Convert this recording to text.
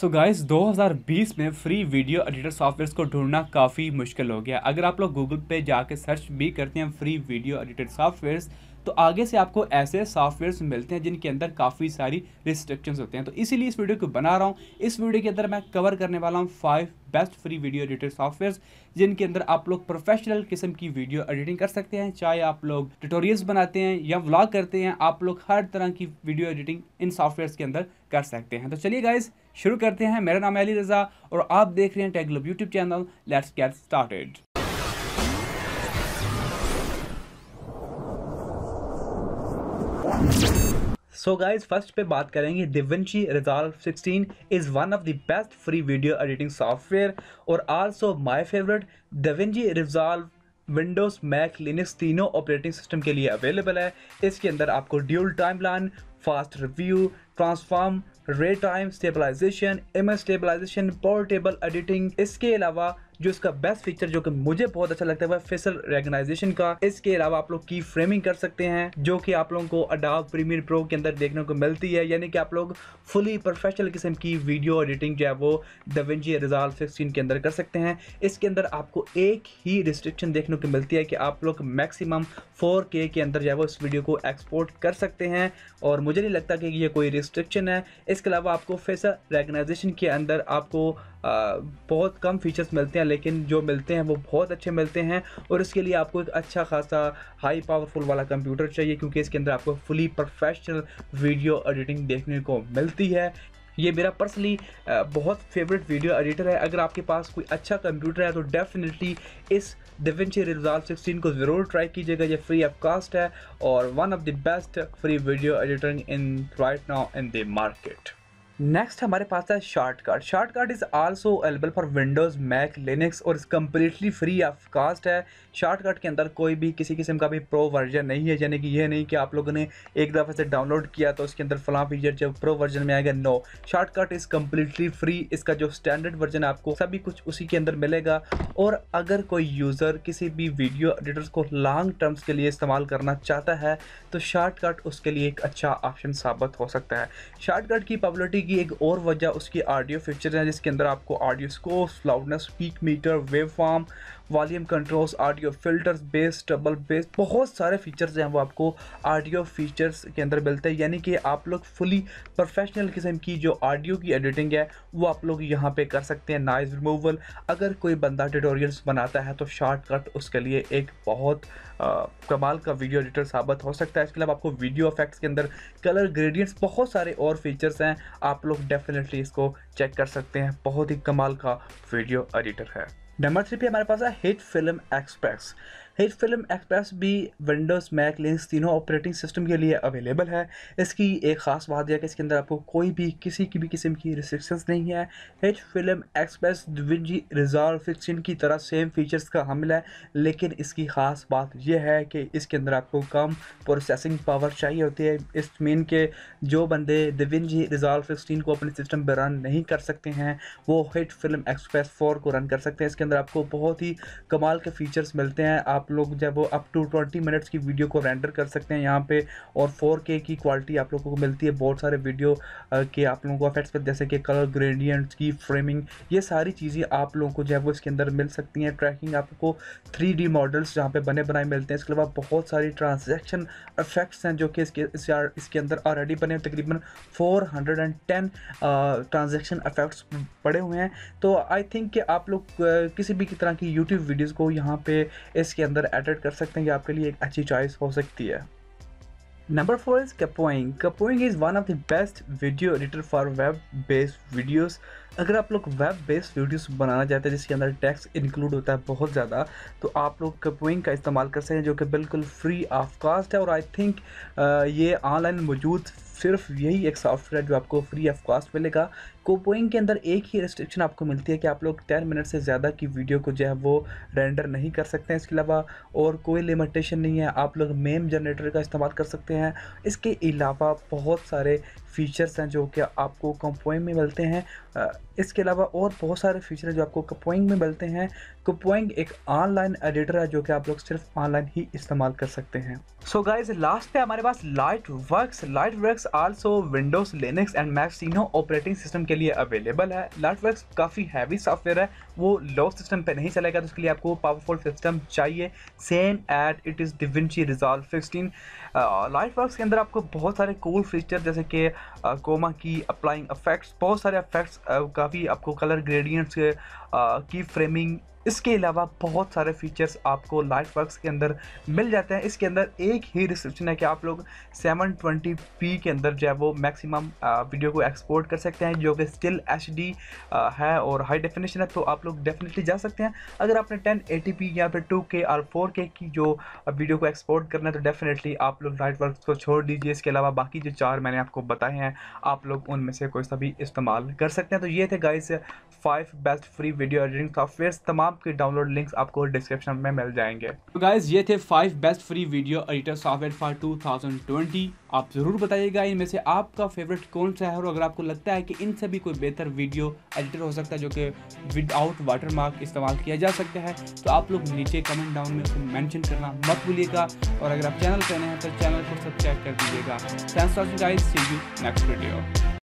so guys 2020 में free video editor software को ढूंढना काफ़ी मुश्किल हो गया अगर आप लोग गूगल पे जाके सर्च भी करते हैं फ्री वीडियो एडिटर सॉफ्टवेयर तो आगे से आपको ऐसे सॉफ्टवेयर मिलते हैं जिनके अंदर काफ़ी सारी रिस्ट्रिक्शंस होते हैं तो इसीलिए इस वीडियो को बना रहा हूँ इस वीडियो के अंदर मैं कवर करने वाला हूँ five best free video editor softwares जिनके अंदर आप लोग प्रोफेशनल किस्म की वीडियो एडिटिंग कर सकते हैं चाहे आप लोग ट्यूटोरियल्स बनाते हैं या व्लॉग करते हैं आप लोग हर तरह की वीडियो एडिटिंग इन सॉफ्टवेयर्स के अंदर कर सकते हैं तो चलिए गाइज शुरू करते हैं मेरा नाम अली रज़ा और आप देख रहे हैं टेगलोब YouTube channel let's get started so guys first पे बात करेंगे DaVinci Resolve 16 is one of the best free video editing software और also my favourite DaVinci Resolve Windows Mac Linux तीनों ऑपरेटिंग सिस्टम के लिए अवेलेबल है इसके अंदर आपको dual time timeline fast review transform ray time stabilization image stabilization portable editing इसके अलावा जो इसका बेस्ट फीचर जो कि मुझे बहुत अच्छा लगता है वह फेसल रेगनाइजेशन का इसके अलावा आप लोग की फ्रेमिंग कर सकते हैं जो कि आप लोगों को अडाव प्रीमियर प्रो के अंदर देखने को मिलती है यानी कि आप लोग फुली प्रोफेशनल किस्म की वीडियो एडिटिंग जो है वो दवेंजी रिजाल सिक्सटीन के अंदर कर सकते हैं इसके अंदर आपको एक ही रिस्ट्रिक्शन देखने को मिलती है कि आप लोग मैक्सिमम फोर के अंदर जो है वो इस वीडियो को एक्सपोर्ट कर सकते हैं और मुझे नहीं लगता कि ये कोई रिस्ट्रिक्शन है इसके अलावा आपको फेसल रेगनाइजेशन के अंदर आपको बहुत कम फीचर्स मिलते हैं लेकिन जो मिलते हैं वो बहुत अच्छे मिलते हैं और इसके लिए आपको एक अच्छा खासा हाई पावरफुल वाला कंप्यूटर चाहिए क्योंकि इसके अंदर आपको फुली प्रोफेशनल वीडियो एडिटिंग देखने को मिलती है ये मेरा पर्सनली बहुत फेवरेट वीडियो एडिटर है अगर आपके पास कोई अच्छा कंप्यूटर है तो डेफिनेटली इस डिवेंची रिजॉल्व सिक्सटीन को ज़रूर ट्राई कीजिएगा ये फ्री ऑफ कास्ट है और one of the best free video editor in right now in the market next हमारे पास है shortcut shortcut is also available for Windows Mac Linux और इस कम्प्लीटली फ्री ऑफ कास्ट है शॉर्टकट के अंदर कोई भी किसी किस्म का भी प्रो वर्जन नहीं है यानी कि यह नहीं कि आप लोगों ने एक दफ़े से डाउनलोड किया तो उसके अंदर फलां फीचर जब प्रो वर्जन में आएगा no shortcut is completely free इसका जो स्टैंडर्ड वर्जन आपको सभी कुछ उसी के अंदर मिलेगा और अगर कोई यूज़र किसी भी वीडियो एडिटर्स को लॉन्ग टर्म्स के लिए इस्तेमाल करना चाहता है तो शॉर्टकट उसके लिए एक अच्छा ऑप्शन साबित हो सकता है शॉर्टकट की पॉबलिटी की एक और वजह उसकी ऑडियो फीचर है जिसके अंदर आपको audio scope loudness peak meter wave form volume controls audio filters bass double bass बहुत सारे फीचर्स हैं वो आपको ऑडियो फीचर्स के अंदर मिलते हैं यानी कि आप लोग फुली प्रोफेशनल किस्म की जो ऑडियो की एडिटिंग है वो आप लोग यहाँ पे कर सकते हैं नॉइज़ रिमूवल अगर कोई बंदा ट्यूटोरियल्स बनाता है तो शॉर्टकट उसके लिए एक बहुत आ, कमाल का वीडियो एडिटर साबित हो सकता है इसके अलावा आपको वीडियो इफेक्ट्स के अंदर कलर ग्रेडियंट्स बहुत सारे और फीचर्स हैं आप आप लोग डेफिनेटली इसको चेक कर सकते हैं बहुत ही कमाल का वीडियो एडिटर है नंबर थ्री पे हमारे पास है HitFilm Express HitFilm Express भी विंडोज़ मैक लिंक्स तीनों ऑपरेटिंग सिस्टम के लिए अवेलेबल है इसकी एक ख़ास बात यह कि इसके अंदर आपको कोई भी किसी की भी किस्म की रिस्ट्रिक्शंस नहीं है HitFilm Express DaVinci Resolve fiction की तरह सेम फीचर्स का हमल है लेकिन इसकी ख़ास बात यह है कि इसके अंदर आपको कम प्रोसेसिंग पावर चाहिए होती है इस मीन के जो बंदे दिविन जी रिजॉल्व फिक्सटीन को अपने सिस्टम पर रन नहीं कर सकते हैं वो हिट फिल्म एक्सप्रेस फोर को रन कर सकते हैं इसके अंदर आपको बहुत ही कमाल के फीचर्स मिलते हैं आप आप लोग जब वो अप टू ट्वेंटी मिनट्स की वीडियो को रेंडर कर सकते हैं यहाँ पे और फोर के की क्वालिटी आप लोगों को मिलती है बहुत सारे वीडियो के आप लोगों को अफेक्ट्स पर जैसे कि कलर ग्रेडियंट्स की फ्रेमिंग ये सारी चीज़ें आप लोगों को जो है वो इसके अंदर मिल सकती हैं ट्रैकिंग आपको थ्री डी मॉडल्स जहाँ पे बने बनाए मिलते हैं इसके अलावा बहुत सारी ट्रांजेक्शन अफेक्ट्स हैं जो कि इसके इसके अंदर ऑलरेडी बने तकरीबन फोर ट्रांजेक्शन अफेक्ट्स पड़े हुए हैं तो आई थिंक कि आप लोग किसी भी तरह की यूट्यूब वीडियोज़ को यहाँ पे इसके अंदर एडिट कर सकते हैं ये आपके लिए एक अच्छी चॉइस हो सकती है number four is Kapwing Kapwing is one of the best video editor for web based videos अगर आप लोग वेब बेस्ड वीडियोस बनाना चाहते हैं जिसके अंदर टैक्स इंक्लूड होता है बहुत ज़्यादा तो आप लोग कपोइंग का इस्तेमाल कर सकते हैं जो कि बिल्कुल फ्री ऑफ कास्ट है और आई थिंक ये ऑनलाइन मौजूद सिर्फ यही एक सॉफ्टवेयर जो आपको फ्री ऑफ कॉस्ट मिलेगा कोपोइंग के अंदर एक ही रिस्ट्रिक्शन आपको मिलती है कि आप लोग टेन मिनट से ज़्यादा की वीडियो को जो है वो रेंडर नहीं कर सकते हैं इसके अलावा और कोई लिमिटेशन नहीं है आप लोग मेम जनरेटर का इस्तेमाल कर सकते हैं इसके अलावा बहुत सारे फ़ीचर्स हैं जो कि आपको कंपोइंग में मिलते हैं इसके अलावा और बहुत सारे फीचर हैं जो आपको कपोइंग में मिलते हैं कपोइंग एक ऑनलाइन एडिटर है जो कि आप लोग सिर्फ ऑनलाइन ही इस्तेमाल कर सकते हैं सो गाइज लास्ट पे हमारे पास Lightworks Lightworks also Windows Linux and Mac तीनों ऑपरेटिंग सिस्टम के लिए अवेलेबल है लार्टवर्क काफ़ी हैवी सॉफ्टवेयर है वो लो सिस्टम पे नहीं चलेगा तो उसके लिए आपको पावरफुल सिस्टम चाहिए same at it is DaVinci Resolve sixteen Lightwork के अंदर आपको बहुत सारे कूल फीचर जैसे कि कोमा uh, की अप्लाइंग अफेक्ट्स बहुत सारे अफेक्ट्स uh, काफ़ी आपको कलर ग्रेडियंट्स uh, की फ्रेमिंग इसके अलावा बहुत सारे फीचर्स आपको लाइट वर्क के अंदर मिल जाते हैं इसके अंदर एक ही रिस्ट्रिक्शन है कि आप लोग 720p के अंदर जो है वो मैक्सिमम वीडियो को एक्सपोर्ट कर सकते हैं जो कि स्टिल एच है और हाई डेफिनेशन है तो आप लोग लोग डेफिनेटली जा सकते हैं अगर आपने टेन या फिर टू और फोर की जो वीडियो को एक्सपोर्ट करना है तो डेफिनेटली आप लोग लाइट वर्क को छोड़ दीजिए इसके अलावा बाकी जो चार मैंने आपको बताए हैं आप लोग उनमें से कोई सभी इस्तेमाल कर सकते हैं तो ये थे guys five best free video editing software तमाम के डाउनलोड लिंक्स आपको डिस्क्रिप्शन में मिल जाएंगे तो गाइज ये थे five best free video editor software for two आप ज़रूर बताइएगा इनमें से आपका फेवरेट कौन सा है और अगर आपको लगता है कि इनसे भी कोई बेहतर वीडियो एडिटर हो सकता है जो कि विदाउट वाटर मार्क इस्तेमाल किया जा सकता है तो आप लोग नीचे कमेंट डाउन में उसको मैंशन करना मत भूलिएगा और अगर आप चैनल पर नए हैं तो चैनल को सब्सक्राइब कर दीजिएगा thanks for guys see you next video